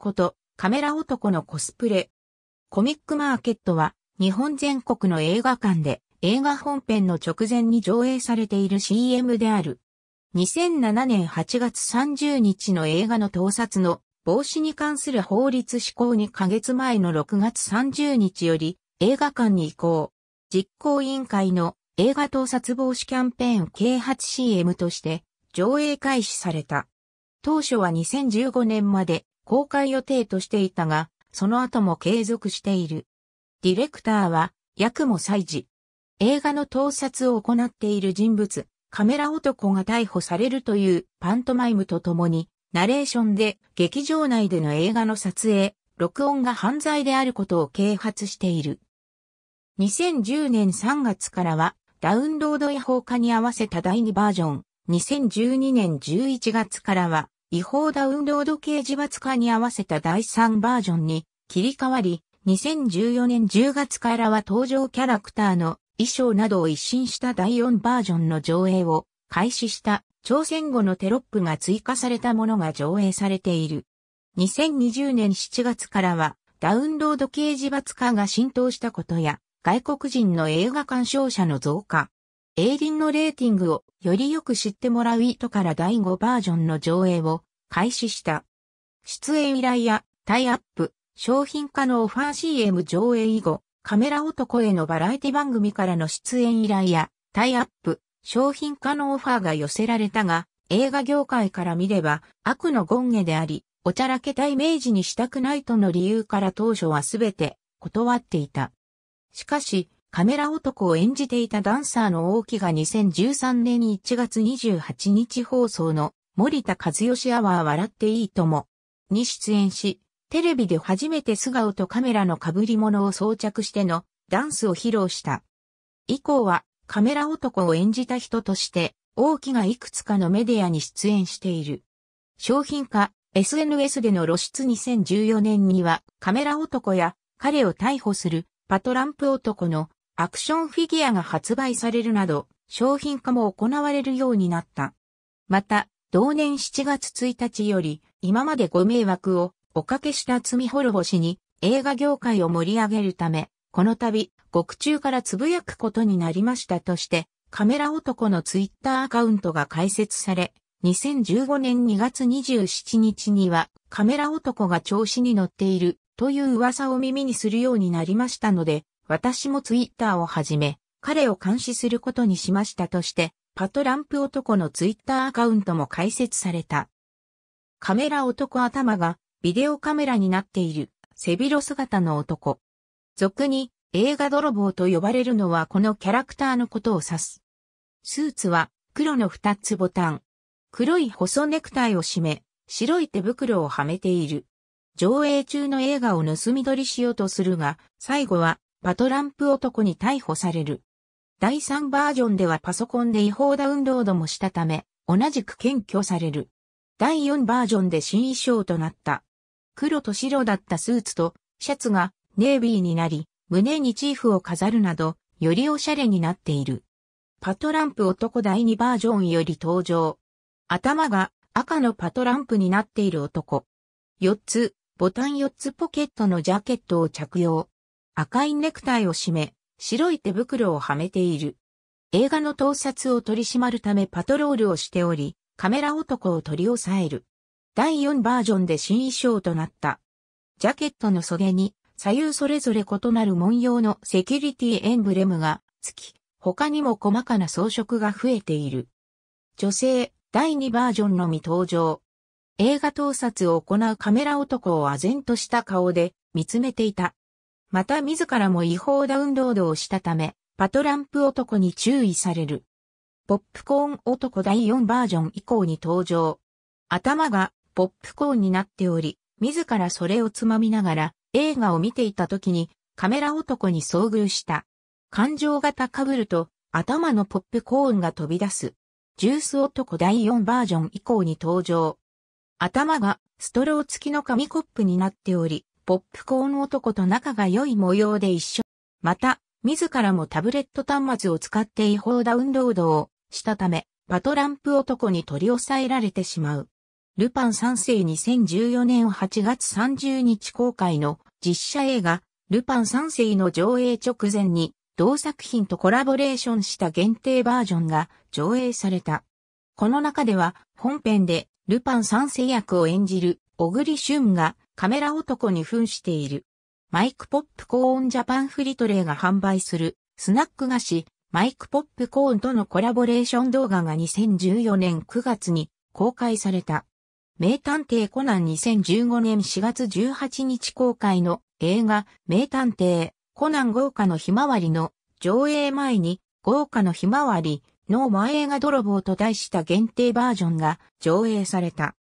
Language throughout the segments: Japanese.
こと、カメラ男のコスプレ。コミックマーケットは、日本全国の映画館で、映画本編の直前に上映されている CM である。2007年8月30日の映画の盗撮の防止に関する法律施行2ヶ月前の6月30日より映画館に移行。実行委員会の映画盗撮防止キャンペーン啓発 CM として上映開始された。当初は2015年まで公開予定としていたが、その後も継続している。ディレクターは、役も祭事。映画の盗撮を行っている人物、カメラ男が逮捕されるというパントマイムとともに、ナレーションで劇場内での映画の撮影、録音が犯罪であることを啓発している。2010年3月からは、ダウンロードや放課に合わせた第2バージョン、2012年11月からは、違法ダウンロード刑事罰化に合わせた第3バージョンに切り替わり、2014年10月からは登場キャラクターの衣装などを一新した第4バージョンの上映を開始した朝鮮語のテロップが追加されたものが上映されている。2020年7月からはダウンロード刑事罰化が浸透したことや外国人の映画鑑賞者の増加、映倫のレーティングをよりよく知ってもらう意図から第5バージョンの上映を開始した。出演依頼やタイアップ、商品化のオファー CM 上映以後、カメラ男へのバラエティ番組からの出演依頼やタイアップ、商品化のオファーが寄せられたが、映画業界から見れば悪の権下であり、おちゃらけたイメージにしたくないとの理由から当初はすべて断っていた。しかし、カメラ男を演じていたダンサーの大木が2013年1月28日放送の森田和義アワー笑っていいとも、に出演し、テレビで初めて素顔とカメラの被り物を装着してのダンスを披露した。以降はカメラ男を演じた人として、大きがいくつかのメディアに出演している。商品化、SNS での露出2014年にはカメラ男や彼を逮捕するパトランプ男のアクションフィギュアが発売されるなど商品化も行われるようになった。また同年7月1日より、今までご迷惑をおかけした罪滅ぼしに、映画業界を盛り上げるため、この度、獄中からつぶやくことになりましたとして、カメラ男のツイッターアカウントが開設され、2015年2月27日には、カメラ男が調子に乗っているという噂を耳にするようになりましたので、私もツイッターをはじめ、彼を監視することにしましたとして、パトランプ男のツイッターアカウントも開設された。カメラ男頭がビデオカメラになっている背広姿の男。俗に映画泥棒と呼ばれるのはこのキャラクターのことを指す。スーツは黒の二つボタン。黒い細ネクタイを締め、白い手袋をはめている。上映中の映画を盗み撮りしようとするが、最後はパトランプ男に逮捕される。第3バージョンではパソコンで違法ダウンロードもしたため、同じく検挙される。第4バージョンで新衣装となった。黒と白だったスーツとシャツがネイビーになり、胸にチーフを飾るなど、よりおしゃれになっている。パトランプ男第2バージョンより登場。頭が赤のパトランプになっている男。4つ、ボタン4つポケットのジャケットを着用。赤いネクタイを締め、白い手袋をはめている。映画の盗撮を取り締まるためパトロールをしており、カメラ男を取り押さえる。第4バージョンで新衣装となった。ジャケットの袖に左右それぞれ異なる文様のセキュリティエンブレムが付き、他にも細かな装飾が増えている。女性、第2バージョンのみ登場。映画盗撮を行うカメラ男を唖然とした顔で見つめていた。また自らも違法ダウンロードをしたため、パトランプ男に注意される。ポップコーン男第4バージョン以降に登場。頭がポップコーンになっており、自らそれをつまみながら映画を見ていた時にカメラ男に遭遇した。感情が高ぶると頭のポップコーンが飛び出す。ジュース男第4バージョン以降に登場。頭がストロー付きの紙コップになっており、ポップコーン男と仲が良い模様で一緒。また、自らもタブレット端末を使って違法ダウンロードをしたため、パトランプ男に取り押さえられてしまう。ルパン三世2014年8月30日公開の実写映画、ルパン三世の上映直前に、同作品とコラボレーションした限定バージョンが上映された。この中では、本編でルパン三世役を演じる小栗旬がカメラ男に扮している。マイクポップコーンジャパンフリトレーが販売するスナック菓子、マイクポップコーンとのコラボレーション動画が2014年9月に公開された。名探偵コナン2015年4月18日公開の映画、名探偵コナン豪華のひまわりの上映前に豪華のひまわり、の前映画泥棒と題した限定バージョンが上映された。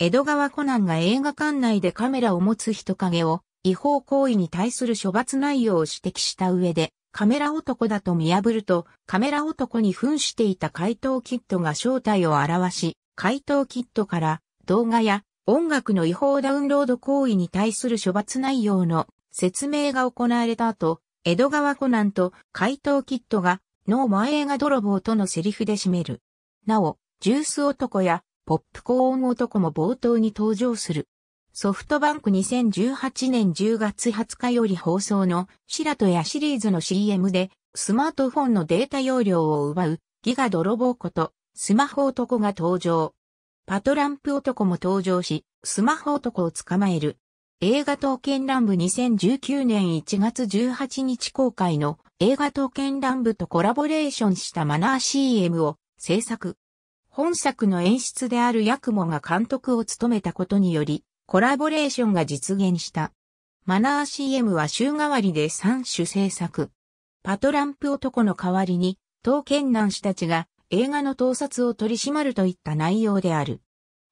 江戸川コナンが映画館内でカメラを持つ人影を違法行為に対する処罰内容を指摘した上で、カメラ男だと見破ると、カメラ男に扮していた怪盗キットが正体を表し、怪盗キットから動画や音楽の違法ダウンロード行為に対する処罰内容の説明が行われた後、江戸川コナンと怪盗キットがノーマ映画泥棒とのセリフで締める。なお、ジュース男やポップコーン男も冒頭に登場する。ソフトバンク2018年10月20日より放送の白戸屋シリーズの CM でスマートフォンのデータ容量を奪うギガ泥棒ことスマホ男が登場。パトランプ男も登場し、スマホ男を捕まえる。映画刀剣乱舞2019年1月18日公開の映画刀剣乱舞とコラボレーションしたマナー CM を制作。本作の演出であるヤクモが監督を務めたことにより、コラボレーションが実現した。マナー CM は週替わりで3種制作。パトランプ男の代わりに、刀剣男子たちが映画の盗撮を取り締まるといった内容である。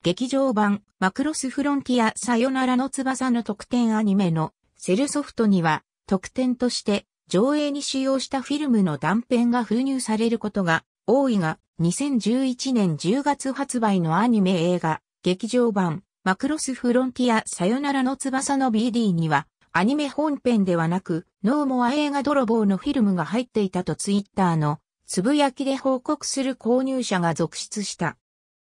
劇場版、マクロスフロンティアさよならの翼の特典アニメのセルソフトには、特典として上映に使用したフィルムの断片が封入されることが大井が2011年10月発売のアニメ映画、劇場版、マクロスフロンティアさよならの翼の BD には、アニメ本編ではなく、ノーモア映画泥棒のフィルムが入っていたとツイッターのつぶやきで報告する購入者が続出した。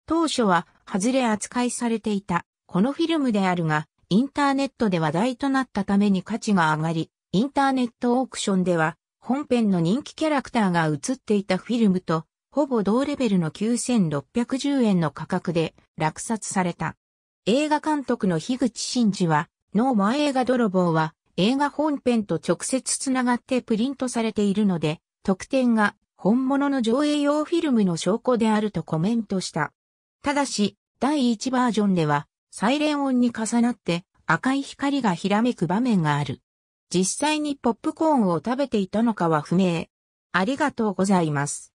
当初は、外れ扱いされていた、このフィルムであるが、インターネットで話題となったために価値が上がり、インターネットオークションでは本編の人気キャラクターが映っていたフィルムと、ほぼ同レベルの9610円の価格で落札された。映画監督の樋口真嗣は、ノーマ映画泥棒は映画本編と直接つながってプリントされているので、特典が本物の上映用フィルムの証拠であるとコメントした。ただし、第1バージョンでは、サイレン音に重なって赤い光がひらめく場面がある。実際にポップコーンを食べていたのかは不明。ありがとうございます。